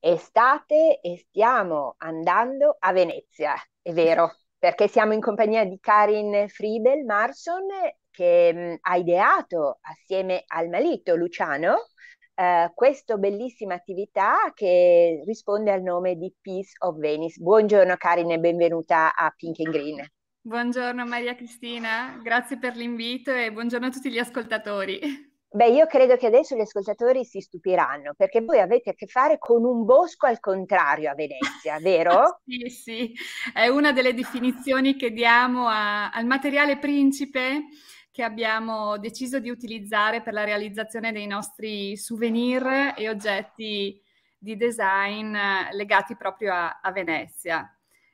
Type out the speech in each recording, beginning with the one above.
estate e stiamo andando a Venezia, è vero, perché siamo in compagnia di Karin Friebel Marson che mh, mm, ha ideato assieme al marito Luciano eh, questa bellissima attività che risponde al nome di Peace of Venice. Buongiorno Karin e benvenuta a Pink and Green. Buongiorno Maria Cristina, grazie per l'invito e buongiorno a tutti gli ascoltatori. Beh, io credo che adesso gli ascoltatori si stupiranno perché voi avete a che fare con un bosco al contrario a Venezia, vero? sì, sì, è una delle definizioni che diamo a, al materiale principe che abbiamo deciso di utilizzare per la realizzazione dei nostri souvenir e oggetti di design eh, legati proprio a, a Venezia.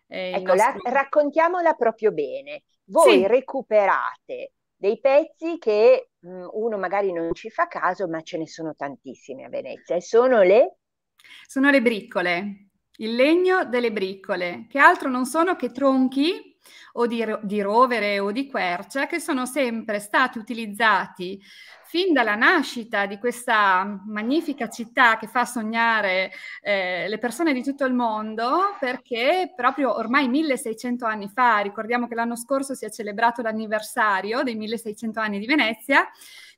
Eh, ecco, nostro... la, raccontiamola proprio bene. Voi sì. recuperate dei pezzi che mh, mm, uno magari non ci fa caso, ma ce ne sono tantissimi a Venezia. E sono le? Sono le briccole, il legno delle briccole, che altro non sono che tronchi o di, di rovere o di quercia che sono sempre stati utilizzati fin dalla nascita di questa magnifica città che fa sognare eh, le persone di tutto il mondo, perché proprio ormai 1600 anni fa, ricordiamo che l'anno scorso si è celebrato l'anniversario dei 1600 anni di Venezia,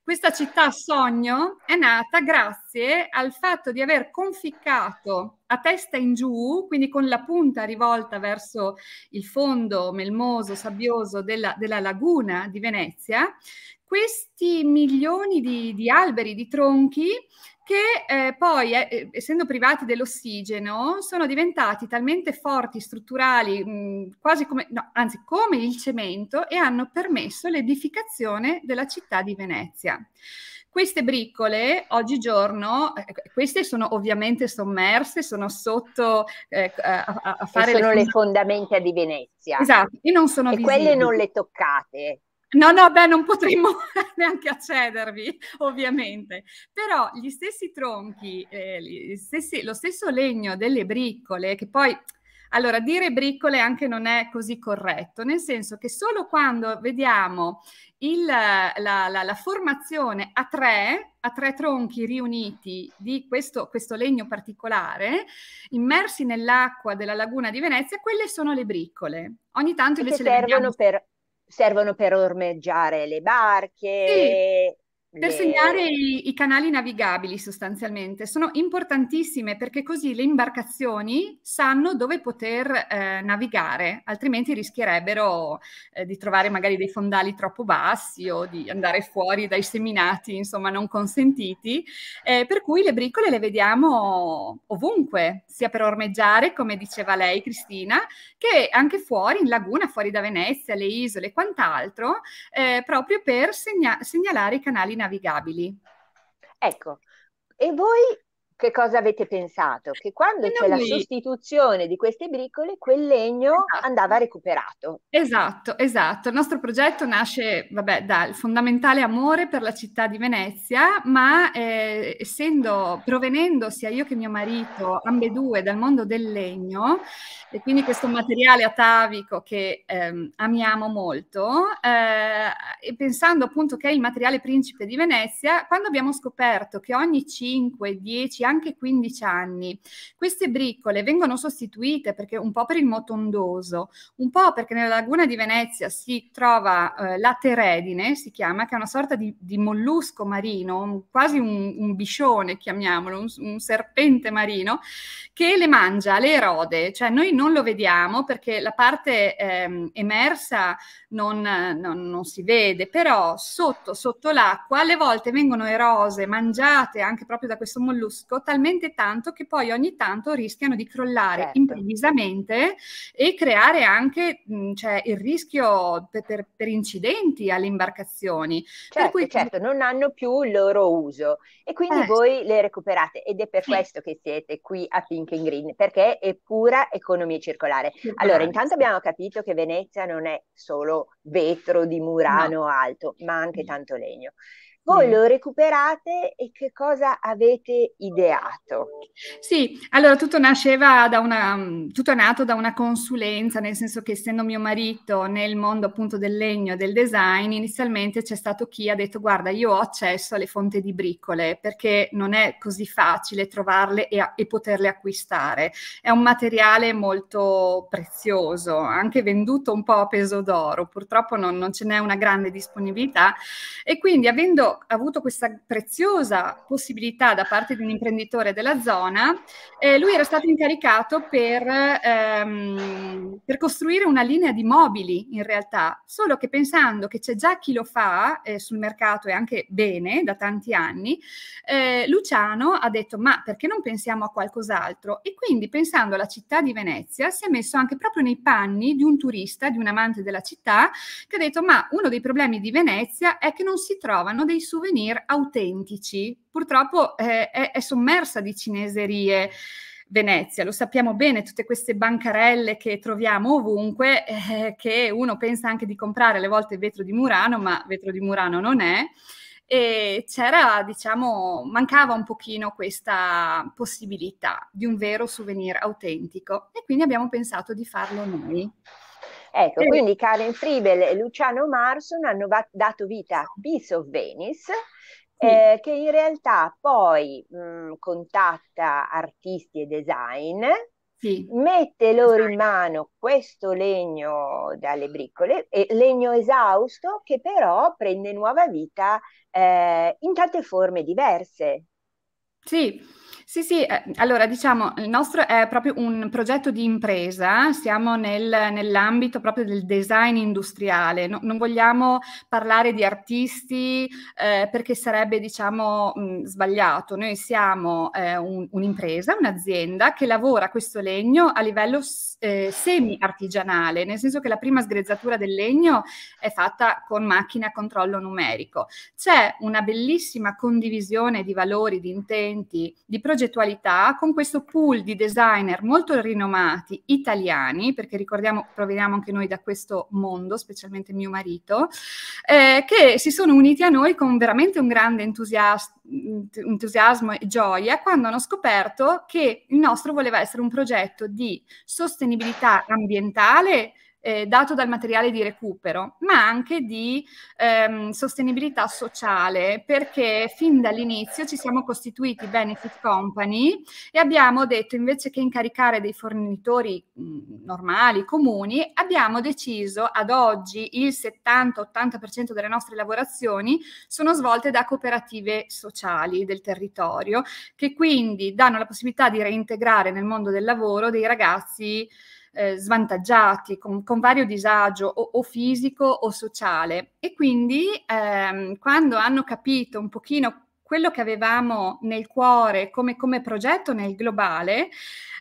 questa città sogno è nata grazie al fatto di aver conficcato a testa in giù, quindi con la punta rivolta verso il fondo melmoso, sabbioso della, della laguna di Venezia, questi milioni di, di alberi, di tronchi che eh, poi, eh, eh essendo privati dell'ossigeno, sono diventati talmente forti, strutturali, mh, mm, quasi come, no, anzi come il cemento, e hanno permesso l'edificazione della città di Venezia. Queste briccole oggigiorno, eh, eh queste sono ovviamente sommerse, sono sotto eh, a, a, fare... E sono le, fondamenta di Venezia. Esatto, e non sono... E visibili. quelle non le toccate. No, no, beh, non potremmo neanche accedervi, ovviamente, però gli stessi tronchi, eh, gli stessi, lo stesso legno delle briccole, che poi, allora, dire briccole anche non è così corretto, nel senso che solo quando vediamo il, la, la, la, formazione a tre, a tre tronchi riuniti di questo, questo legno particolare, immersi nell'acqua della laguna di Venezia, quelle sono le briccole. Ogni tanto invece che servono le vediamo... per servono per ormeggiare le barche, sì. Per segnare i, i, canali navigabili sostanzialmente sono importantissime perché così le imbarcazioni sanno dove poter eh, navigare, altrimenti rischierebbero eh, di trovare magari dei fondali troppo bassi o di andare fuori dai seminati, insomma, non consentiti. Eh, per cui le bricole le vediamo ovunque, sia per ormeggiare, come diceva lei Cristina, che anche fuori in laguna, fuori da Venezia, le isole e quant'altro, eh, proprio per segna segnalare i canali navigabili navigabili. Ecco, e voi che cosa avete pensato? Che quando e c'è la sostituzione di queste bricole, quel legno esatto. andava recuperato. Esatto, esatto. Il nostro progetto nasce vabbè, dal fondamentale amore per la città di Venezia, ma eh, essendo, provenendo sia io che mio marito, ambedue dal mondo del legno, e quindi questo materiale atavico che ehm, amiamo molto, eh, e pensando appunto che è il materiale principe di Venezia, quando abbiamo scoperto che ogni 5-10 anni anche 15 anni. Queste briccole vengono sostituite perché un po' per il motondoso, un po' perché nella laguna di Venezia si trova eh, la teredine, si chiama, che è una sorta di, di mollusco marino, un, quasi un, un, biscione, chiamiamolo, un, un serpente marino, che le mangia, le erode, cioè noi non lo vediamo perché la parte ehm, emersa non, non, non, si vede, però sotto, sotto l'acqua alle volte vengono erose, mangiate anche proprio da questo mollusco talmente tanto che poi ogni tanto rischiano di crollare certo. improvvisamente e creare anche cioè, il rischio per, per, per, incidenti alle imbarcazioni. Certo, per cui... certo, non hanno più il loro uso e quindi eh. voi le recuperate ed è per sì. questo che siete qui a Pink and Green, perché è pura economia circolare. Circolare. Allora, intanto abbiamo capito che Venezia non è solo vetro di Murano no. alto, ma anche mm. tanto legno voi lo recuperate e che cosa avete ideato? Sì, allora tutto nasceva da una, mm, tutto è nato da una consulenza, nel senso che essendo mio marito nel mondo appunto del legno e del design, inizialmente c'è stato chi ha detto guarda io ho accesso alle fonte di bricole perché non è così facile trovarle e, a, e poterle acquistare. È un materiale molto prezioso, anche venduto un po' a peso d'oro, purtroppo non, non ce n'è una grande disponibilità e quindi avendo avuto questa preziosa possibilità da parte di un imprenditore della zona, eh, lui era stato incaricato per, ehm, per, costruire una linea di mobili in realtà, solo che pensando che c'è già chi lo fa eh, sul mercato e anche bene da tanti anni, eh, Luciano ha detto ma perché non pensiamo a qualcos'altro? E quindi pensando alla città di Venezia si è messo anche proprio nei panni di un turista, di un amante della città, che ha detto ma uno dei problemi di Venezia è che non si trovano dei dei souvenir autentici. Purtroppo eh, è, è sommersa di cineserie. Venezia, lo sappiamo bene, tutte queste bancarelle che troviamo ovunque, eh, che uno pensa anche di comprare alle volte vetro di Murano, ma vetro di Murano non è. E c'era, diciamo, mancava un pochino questa possibilità di un vero souvenir autentico e quindi abbiamo pensato di farlo noi. Ecco, sì. quindi Karen Fribel e Luciano Marson hanno va- dato vita a Peace of Venice, eh, che in realtà poi mh, contatta artisti e design, sì. mette loro in mano questo legno dalle bricole, eh, legno esausto che però prende nuova vita eh, in tante forme diverse. Sì, sì, sì, eh, allora diciamo, il nostro è proprio un progetto di impresa, siamo nel, nell'ambito proprio del design industriale, no, non vogliamo parlare di artisti eh, perché sarebbe diciamo mh, mm, sbagliato, noi siamo eh, un, un'impresa, un'azienda che lavora questo legno a livello eh, semi-artigianale, nel senso che la prima sgrezzatura del legno è fatta con macchina a controllo numerico. C'è una bellissima condivisione di valori, di intenti, di progetti progettualità con questo pool di designer molto rinomati italiani, perché ricordiamo, proveniamo anche noi da questo mondo, specialmente mio marito, eh, che si sono uniti a noi con veramente un grande entusias- entusiasmo e gioia quando hanno scoperto che il nostro voleva essere un progetto di sostenibilità ambientale eh, dato dal materiale di recupero, ma anche di ehm, sostenibilità sociale, perché fin dall'inizio ci siamo costituiti benefit company e abbiamo detto invece che incaricare dei fornitori mh, mm, normali, comuni, abbiamo deciso ad oggi il 70-80% delle nostre lavorazioni sono svolte da cooperative sociali del territorio, che quindi danno la possibilità di reintegrare nel mondo del lavoro dei ragazzi eh, svantaggiati, con, con, vario disagio o, o, fisico o sociale. E quindi ehm, quando hanno capito un pochino quello che avevamo nel cuore come, come progetto nel globale,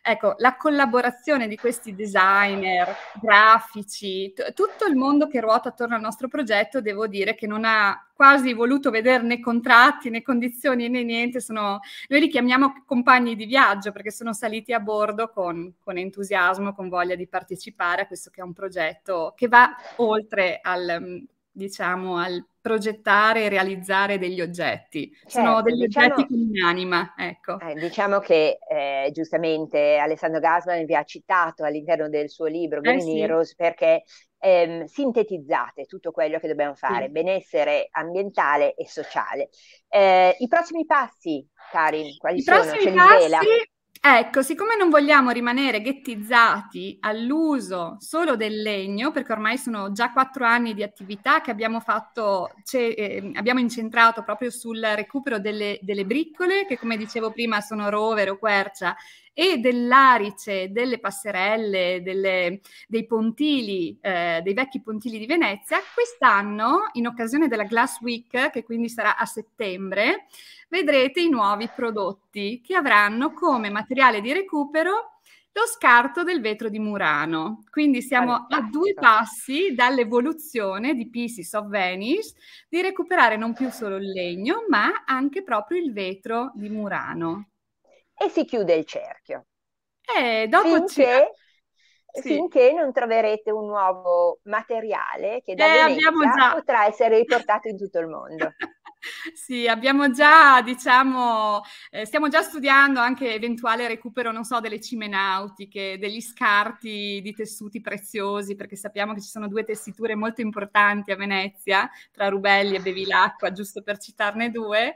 ecco, la collaborazione di questi designer, grafici, t- tutto il mondo che ruota attorno al nostro progetto, devo dire che non ha quasi voluto vedere né contratti né condizioni né niente, sono, noi li chiamiamo compagni di viaggio perché sono saliti a bordo con, con entusiasmo, con voglia di partecipare a questo che è un progetto che va oltre al, diciamo, al progettare e realizzare degli oggetti. Certo, Sono degli diciamo, oggetti con un'anima, ecco. Eh, diciamo che eh, giustamente Alessandro Gasman vi ha citato all'interno del suo libro eh, Green eh, sì. Heroes perché ehm, sintetizzate tutto quello che dobbiamo fare, sì. benessere ambientale e sociale. Eh, I prossimi passi, Karin, quali I sono? Ce li passi... vela? Ecco, siccome non vogliamo rimanere ghettizzati all'uso solo del legno, perché ormai sono già quattro anni di attività che abbiamo fatto, eh, abbiamo incentrato proprio sul recupero delle, delle, briccole, che come dicevo prima sono rover o quercia e dell'arice delle passerelle, delle, dei pontili, eh, dei vecchi pontili di Venezia, quest'anno, in occasione della Glass Week, che quindi sarà a settembre, vedrete i nuovi prodotti che avranno come materiale di recupero lo scarto del vetro di Murano. Quindi siamo a due passi dall'evoluzione di Pieces of Venice di recuperare non più solo il legno, ma anche proprio il vetro di Murano e si chiude il cerchio. Eh, dopo finché, sì. finché non troverete un nuovo materiale che da eh, già... potrà essere riportato in tutto il mondo. Sì, abbiamo già, diciamo, eh, stiamo già studiando anche eventuale recupero, non so, delle cime nautiche, degli scarti di tessuti preziosi, perché sappiamo che ci sono due tessiture molto importanti a Venezia, tra Rubelli e Bevilacqua, giusto per citarne due.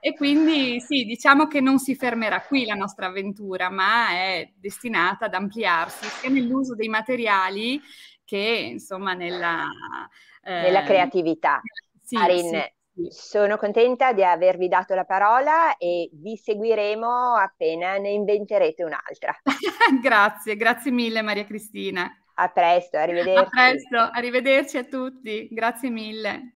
E quindi sì, diciamo che non si fermerà qui la nostra avventura, ma è destinata ad ampliarsi sia nell'uso dei materiali che, insomma, nella... Eh, nella ehm, creatività. Sì, Arin, sì sono contenta di avervi dato la parola e vi seguiremo appena ne inventerete un'altra. grazie, grazie mille Maria Cristina. A presto, arrivederci. A presto, arrivederci a tutti, grazie mille.